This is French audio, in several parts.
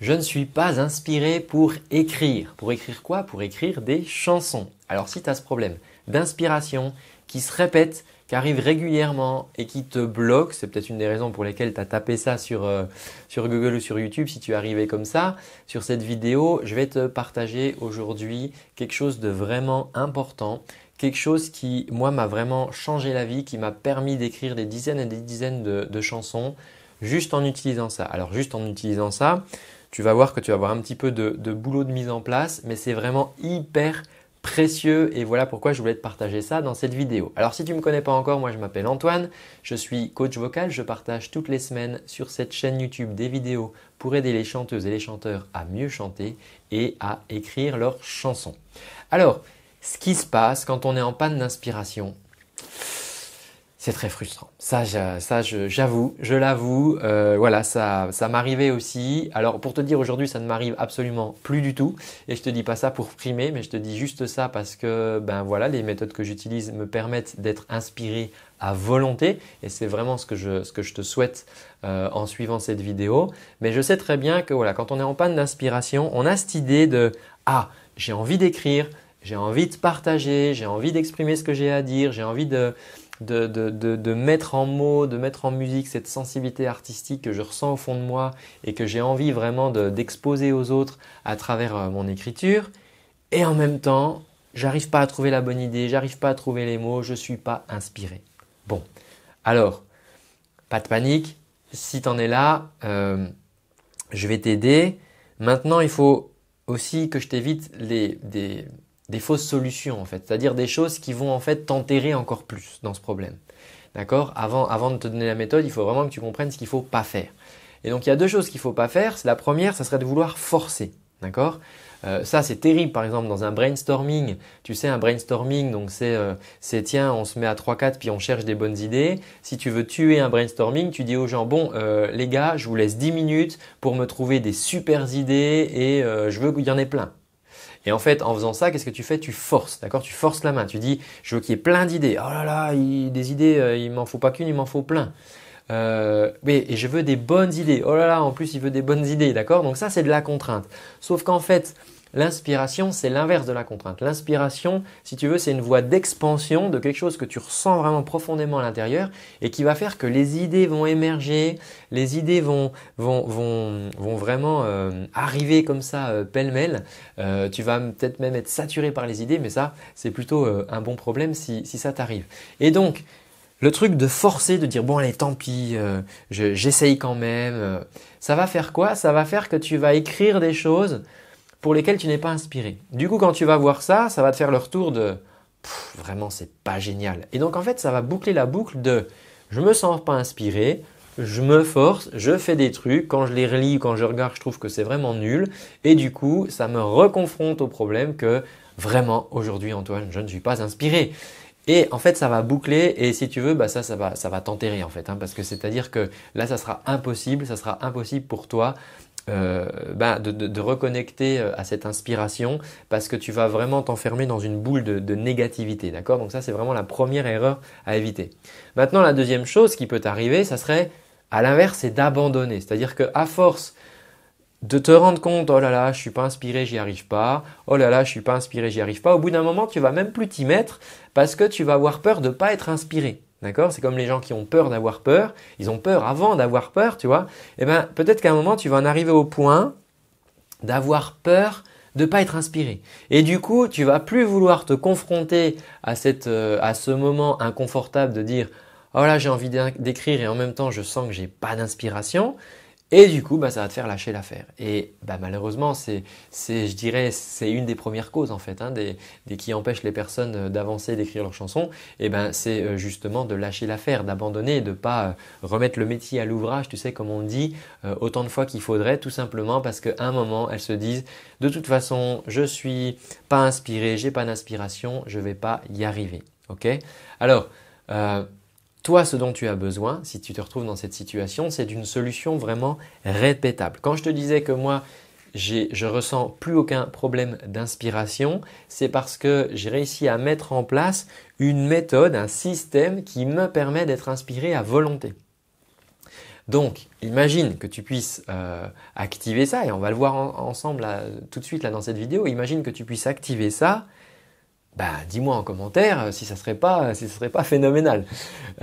Je ne suis pas inspiré pour écrire. Pour écrire quoi Pour écrire des chansons. Alors si tu as ce problème d'inspiration qui se répète, qui arrive régulièrement et qui te bloque, c'est peut-être une des raisons pour lesquelles tu as tapé ça euh, sur, Google ou sur YouTube, si tu es arrivé comme ça, sur cette vidéo, je vais te partager aujourd'hui quelque chose de vraiment important, quelque chose qui, moi, m'a vraiment changé la vie, qui m'a permis d'écrire des dizaines et des dizaines de, de chansons juste en utilisant ça. Alors juste en utilisant ça, tu vas voir que tu vas avoir un petit peu de, boulot de mise en place, mais c'est vraiment hyper précieux et voilà pourquoi je voulais te partager ça dans cette vidéo. Alors si tu ne me connais pas encore, moi je m'appelle Antoine, je suis coach vocal, je partage toutes les semaines sur cette chaîne YouTube des vidéos pour aider les chanteuses et les chanteurs à mieux chanter et à écrire leurs chansons. Alors, ce qui se passe quand on est en panne d'inspiration, c'est très frustrant. Ça, ça, j'avoue, je, l'avoue. Euh, voilà, ça, ça m'arrivait aussi. Alors, pour te dire aujourd'hui, ça ne m'arrive absolument plus du tout. Et je te dis pas ça pour primer, mais je te dis juste ça parce que, ben voilà, les méthodes que j'utilise me permettent d'être inspiré à volonté. Et c'est vraiment ce que je, ce que je te souhaite euh, en suivant cette vidéo. Mais je sais très bien que, voilà, quand on est en panne d'inspiration, on a cette idée de ah, j'ai envie d'écrire, j'ai envie de partager, j'ai envie d'exprimer ce que j'ai à dire, j'ai envie de de, de, de, mettre en mots, de mettre en musique cette sensibilité artistique que je ressens au fond de moi et que j'ai envie vraiment d'exposer aux autres à travers euh, mon écriture. Et en même temps, j'arrive pas à trouver la bonne idée, j'arrive pas à trouver les mots, je ne suis pas inspiré. Bon, alors, pas de panique, si t'en es là, euh, je vais t'aider. Maintenant, il faut aussi que je t'évite des, des fausses solutions en fait, c'est-à-dire des choses qui vont en fait t'enterrer encore plus dans ce problème. D'accord avant, avant de te donner la méthode, il faut vraiment que tu comprennes ce qu'il ne faut pas faire. Et donc il y a deux choses qu'il ne faut pas faire. La première, ça serait de vouloir forcer. D'accord euh, ça, c'est terrible. Par exemple, dans un brainstorming, tu sais, un brainstorming, donc c'est, euh, tiens, on se met à 3-4 puis on cherche des bonnes idées. Si tu veux tuer un brainstorming, tu dis aux gens, bon, euh, les gars, je vous laisse 10 minutes pour me trouver des supers idées et je veux qu'il y en ait plein. Et en fait, en faisant ça, qu'est-ce que tu fais Tu forces, d'accord Tu forces la main. Tu dis, je veux qu'il y ait plein d'idées. Oh là là, des idées, euh, il m'en faut pas qu'une, il m'en faut plein. Euh, et je veux des bonnes idées. Oh là là, en plus, il veut des bonnes idées, d'accord Donc ça, c'est de la contrainte. Sauf qu'en fait, L'inspiration, c'est l'inverse de la contrainte. L'inspiration, si tu veux, c'est une voie d'expansion de quelque chose que tu ressens vraiment profondément à l'intérieur et qui va faire que les idées vont émerger, les idées vont, vont, vont, vont vraiment euh, arriver comme ça euh, pêle-mêle. Euh, tu vas peut-être même être saturé par les idées, mais ça, c'est plutôt un bon problème si, ça t'arrive. Et donc, le truc de forcer, de dire bon allez tant pis, j'essaye quand même, ça va faire quoi Ça va faire que tu vas écrire des choses pour lesquels tu n'es pas inspiré. Du coup, quand tu vas voir ça, ça va te faire le retour de vraiment, c'est pas génial. Et donc, en fait, ça va boucler la boucle de je me sens pas inspiré, je me force, je fais des trucs, quand je les relis, quand je regarde, je trouve que c'est vraiment nul. Et du coup, ça me reconfronte au problème que vraiment, aujourd'hui, Antoine, je ne suis pas inspiré. Et en fait, ça va boucler et si tu veux, bah ça, ça va, t'enterrer en fait, hein, parce que c'est-à-dire que là, ça sera impossible, ça sera impossible pour toi euh, ben, de, reconnecter euh, à cette inspiration parce que tu vas vraiment t'enfermer dans une boule de, négativité, d'accord Donc ça, c'est vraiment la première erreur à éviter. Maintenant, la deuxième chose qui peut t'arriver, ça serait à l'inverse, c'est d'abandonner. C'est-à-dire qu'à force de te rendre compte, oh là là, je suis pas inspiré, j'y arrive pas, oh là là, je suis pas inspiré, j'y arrive pas, au bout d'un moment, tu vas même plus t'y mettre parce que tu vas avoir peur de ne pas être inspiré. D'accord C'est comme les gens qui ont peur d'avoir peur. Ils ont peur avant d'avoir peur, tu vois. Eh bien peut-être qu'à un moment, tu vas en arriver au point d'avoir peur de ne pas être inspiré. Et du coup, tu vas plus vouloir te confronter à euh, à ce moment inconfortable de dire, oh là, j'ai envie d'écrire et en même temps, je sens que je n'ai pas d'inspiration. Et du coup, bah, ça va te faire lâcher l'affaire. Et bah, malheureusement, c'est, je dirais, c'est une des premières causes en fait, hein, des, qui empêchent les personnes euh, d'avancer, d'écrire leurs chansons. Et ben, c'est euh, justement de lâcher l'affaire, d'abandonner, de pas euh, remettre le métier à l'ouvrage. Tu sais, comme on dit, autant de fois qu'il faudrait, tout simplement parce qu'à un moment, elles se disent, de toute façon, je suis pas inspiré, j'ai pas d'inspiration, je vais pas y arriver. Alors. Toi, ce dont tu as besoin, si tu te retrouves dans cette situation, c'est une solution vraiment répétable. Quand je te disais que moi, je ressens plus aucun problème d'inspiration, c'est parce que j'ai réussi à mettre en place une méthode, un système qui me permet d'être inspiré à volonté. Donc, imagine que tu puisses euh, activer ça, et on va le voir ensemble tout de suite là dans cette vidéo, imagine que tu puisses activer ça bah, dis-moi en commentaire euh, si ça serait pas, si serait pas phénoménal.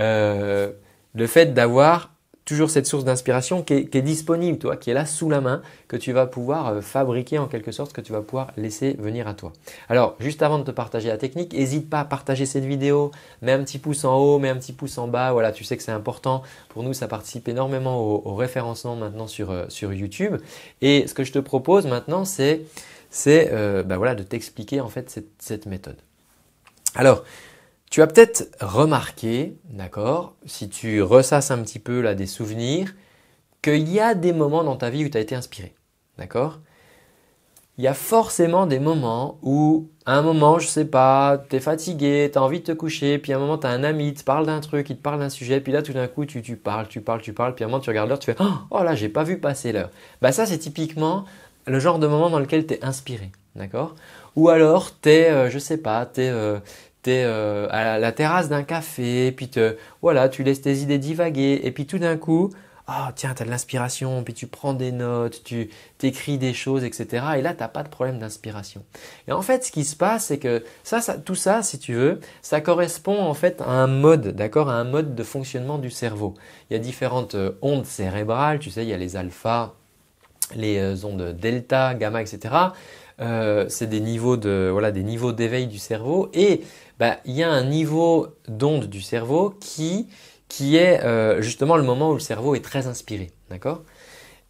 Euh, le fait d'avoir toujours cette source d'inspiration qui, est disponible, toi, qui est là sous la main, que tu vas pouvoir euh, fabriquer en quelque sorte, que tu vas pouvoir laisser venir à toi. Alors, juste avant de te partager la technique, n'hésite pas à partager cette vidéo, mets un petit pouce en haut, mets un petit pouce en bas, voilà, tu sais que c'est important. Pour nous, ça participe énormément au, au référencement maintenant sur YouTube. Et ce que je te propose maintenant, c'est c'est euh, bah voilà, de t'expliquer en fait cette, méthode. Alors, tu as peut-être remarqué, d'accord, si tu ressasses un petit peu là des souvenirs, qu'il y a des moments dans ta vie où tu as été inspiré, d'accord Il y a forcément des moments où, à un moment, je sais pas, tu es fatigué, tu as envie de te coucher, puis à un moment, tu as un ami, qui te parle d'un truc, qui te parle d'un sujet, puis là, tout d'un coup, tu, tu, parles, tu parles, tu parles, puis à un moment, tu regardes l'heure, tu fais oh, « Oh là, j'ai pas vu passer l'heure ». Bah ça, c'est typiquement le genre de moment dans lequel tu es inspiré, d'accord Ou alors tu es, euh, je sais pas, tu es, euh, euh, à la, terrasse d'un café, puis voilà, tu laisses tes idées divaguer, et puis tout d'un coup, ah, tiens, tu as de l'inspiration, puis tu prends des notes, tu t'écris des choses, etc. Et là, tu n'as pas de problème d'inspiration. Et en fait, ce qui se passe, c'est que ça, tout ça, si tu veux, ça correspond en fait à un mode, d'accord, à un mode de fonctionnement du cerveau. Il y a différentes ondes cérébrales, tu sais, il y a les alphas, les euh, ondes delta, gamma, etc. Euh, c'est des niveaux de voilà des niveaux d'éveil du cerveau et bah, il y a un niveau d'onde du cerveau qui qui est euh, justement le moment où le cerveau est très inspiré, d'accord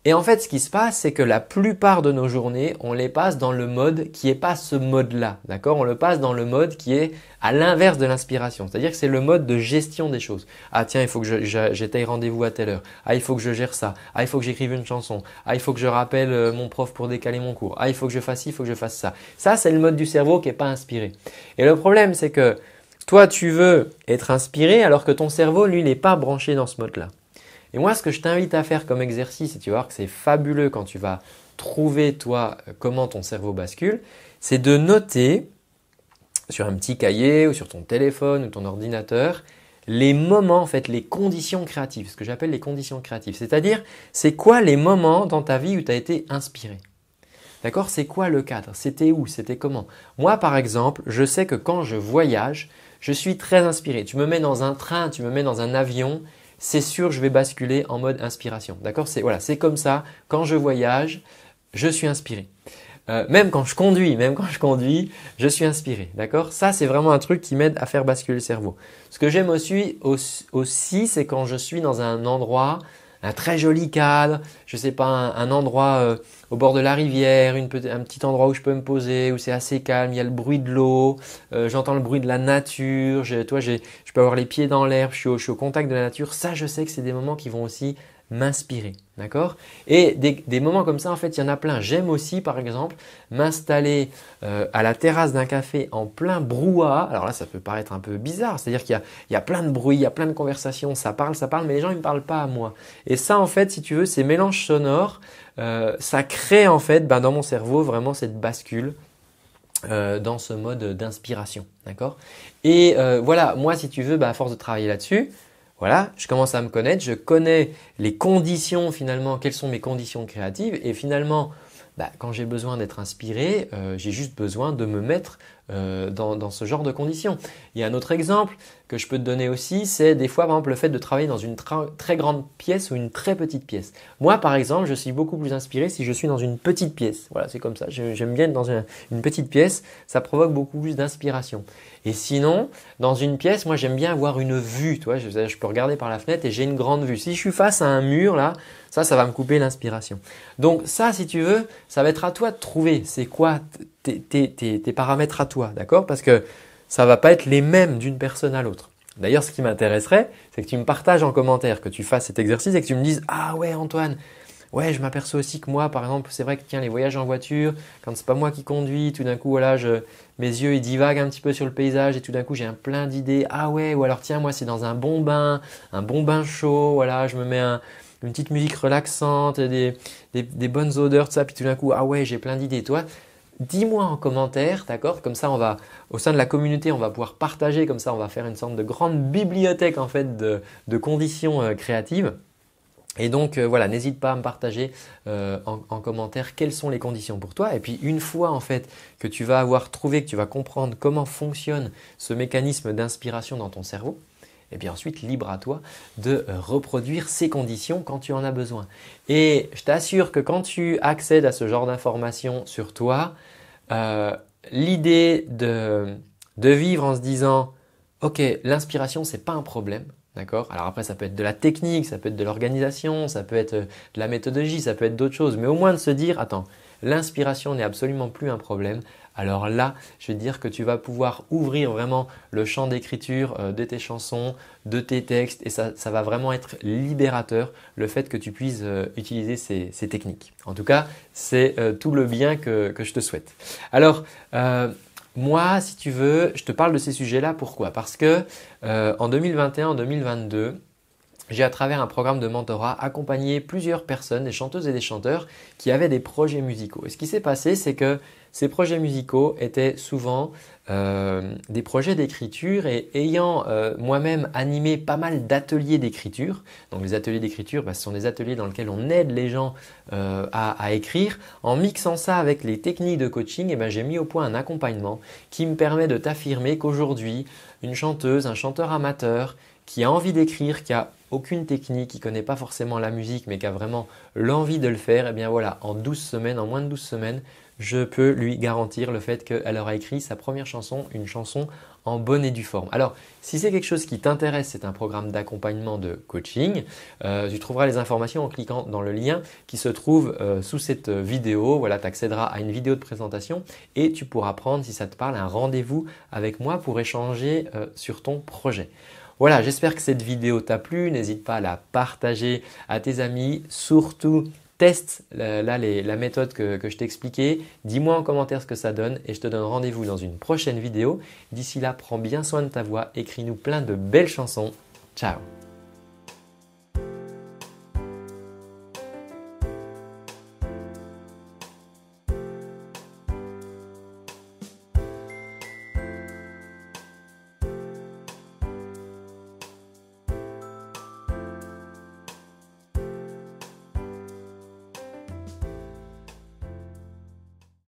et en fait, ce qui se passe, c'est que la plupart de nos journées, on les passe dans le mode qui n'est pas ce mode-là, d'accord On le passe dans le mode qui est à l'inverse de l'inspiration, c'est-à-dire que c'est le mode de gestion des choses. Ah tiens, il faut que j'éteigne rendez-vous à telle heure. Ah, il faut que je gère ça. Ah, il faut que j'écrive une chanson. Ah, il faut que je rappelle euh, mon prof pour décaler mon cours. Ah, il faut que je fasse ci, il faut que je fasse ça. Ça, c'est le mode du cerveau qui n'est pas inspiré. Et le problème, c'est que toi, tu veux être inspiré alors que ton cerveau, lui, n'est pas branché dans ce mode-là. Et moi, ce que je t'invite à faire comme exercice, et tu vas voir que c'est fabuleux quand tu vas trouver toi comment ton cerveau bascule, c'est de noter sur un petit cahier ou sur ton téléphone ou ton ordinateur les moments, en fait, les conditions créatives, ce que j'appelle les conditions créatives. C'est-à-dire, c'est quoi les moments dans ta vie où tu as été inspiré D'accord C'est quoi le cadre C'était où C'était comment Moi, par exemple, je sais que quand je voyage, je suis très inspiré. Tu me mets dans un train, tu me mets dans un avion, c'est sûr, je vais basculer en mode inspiration. D'accord C'est voilà, c'est comme ça. Quand je voyage, je suis inspiré. Euh, même quand je conduis, même quand je conduis, je suis inspiré. D'accord Ça, c'est vraiment un truc qui m'aide à faire basculer le cerveau. Ce que j'aime aussi, aussi c'est quand je suis dans un endroit un très joli cadre, je sais pas, un, endroit euh, au bord de la rivière, un petit endroit où je peux me poser, où c'est assez calme, il y a le bruit de l'eau, euh, j'entends le bruit de la nature, toi, je peux avoir les pieds dans l'herbe, je, je suis au contact de la nature, ça je sais que c'est des moments qui vont aussi m'inspirer, d'accord Et des, moments comme ça, en fait, il y en a plein. J'aime aussi, par exemple, m'installer euh, à la terrasse d'un café en plein brouhaha. Alors là, ça peut paraître un peu bizarre, c'est-à-dire qu'il y, y, a plein de bruit, il y a plein de conversations, ça parle, ça parle, mais les gens, ne parlent pas à moi. Et ça, en fait, si tu veux, ces mélanges sonores, euh, ça crée, en fait, ben, dans mon cerveau, vraiment cette bascule. Euh, dans ce mode d'inspiration, d'accord Et voilà, moi si tu veux, ben, à force de travailler là-dessus, voilà, je commence à me connaître, je connais les conditions finalement, quelles sont mes conditions créatives et finalement, bah, quand j'ai besoin d'être inspiré, euh, j'ai juste besoin de me mettre euh, dans, dans, ce genre de conditions. Il y a un autre exemple, que je peux te donner aussi, c'est des fois, par exemple, le fait de travailler dans une très grande pièce ou une très petite pièce. Moi, par exemple, je suis beaucoup plus inspiré si je suis dans une petite pièce. Voilà, c'est comme ça. J'aime bien être dans une, petite pièce. Ça provoque beaucoup plus d'inspiration. Et sinon, dans une pièce, moi, j'aime bien avoir une vue. Tu vois, je, peux regarder par la fenêtre et j'ai une grande vue. Si je suis face à un mur, là, ça, ça va me couper l'inspiration. Donc ça, si tu veux, ça va être à toi de trouver. C'est quoi tes paramètres à toi, d'accord Parce que ça va pas être les mêmes d'une personne à l'autre. D'ailleurs, ce qui m'intéresserait, c'est que tu me partages en commentaire, que tu fasses cet exercice et que tu me dises Ah ouais, Antoine, ouais, je m'aperçois aussi que moi, par exemple, c'est vrai que tiens, les voyages en voiture, quand c'est pas moi qui conduis, tout d'un coup, voilà, je, mes yeux ils divaguent un petit peu sur le paysage et tout d'un coup, j'ai un plein d'idées. Ah ouais, ou alors tiens, moi, c'est dans un bon bain, un bon bain chaud, voilà, je me mets une petite musique relaxante, des, des, bonnes odeurs, tout ça, puis tout d'un coup, ah ouais, j'ai plein d'idées. Toi, dis-moi en commentaire, d'accord Comme ça, on va, au sein de la communauté, on va pouvoir partager, comme ça, on va faire une sorte de grande bibliothèque en fait de, conditions euh, créatives. Et donc euh, voilà, n'hésite pas à me partager euh, en, commentaire quelles sont les conditions pour toi. Et puis une fois en fait que tu vas avoir trouvé, que tu vas comprendre comment fonctionne ce mécanisme d'inspiration dans ton cerveau, et eh bien ensuite libre à toi de reproduire ces conditions quand tu en as besoin. Et je t'assure que quand tu accèdes à ce genre d'informations sur toi, euh, l'idée de, de vivre en se disant, ok, l'inspiration, c'est pas un problème. D'accord Alors après, ça peut être de la technique, ça peut être de l'organisation, ça peut être euh, de la méthodologie, ça peut être d'autres choses. Mais au moins de se dire, attends, l'inspiration n'est absolument plus un problème alors là, je vais dire que tu vas pouvoir ouvrir vraiment le champ d'écriture euh, de tes chansons, de tes textes, et ça, va vraiment être libérateur le fait que tu puisses euh, utiliser ces, techniques. En tout cas, c'est euh, tout le bien que, je te souhaite. Alors, moi, si tu veux, je te parle de ces sujets-là. Pourquoi Parce que en 2021, en 2022, j'ai à travers un programme de mentorat accompagné plusieurs personnes, des chanteuses et des chanteurs, qui avaient des projets musicaux. Et ce qui s'est passé, c'est que ces projets musicaux étaient souvent euh, des projets d'écriture et ayant euh, moi-même animé pas mal d'ateliers d'écriture, donc les ateliers d'écriture, bah, ce sont des ateliers dans lesquels on aide les gens euh, à, écrire, en mixant ça avec les techniques de coaching, eh ben, j'ai mis au point un accompagnement qui me permet de t'affirmer qu'aujourd'hui, une chanteuse, un chanteur amateur qui a envie d'écrire, qui a aucune technique, qui connaît pas forcément la musique, mais qui a vraiment l'envie de le faire, et eh bien voilà, en 12 semaines, en moins de 12 semaines, je peux lui garantir le fait qu'elle aura écrit sa première chanson, une chanson en bonne et due forme. Alors, si c'est quelque chose qui t'intéresse, c'est un programme d'accompagnement de coaching. Euh, tu trouveras les informations en cliquant dans le lien qui se trouve euh, sous cette vidéo. Voilà, tu accéderas à une vidéo de présentation et tu pourras prendre, si ça te parle, un rendez-vous avec moi pour échanger euh, sur ton projet. Voilà, j'espère que cette vidéo t'a plu. N'hésite pas à la partager à tes amis, surtout Teste la méthode que, que je t'ai Dis-moi en commentaire ce que ça donne et je te donne rendez-vous dans une prochaine vidéo. D'ici là, prends bien soin de ta voix, écris-nous plein de belles chansons. Ciao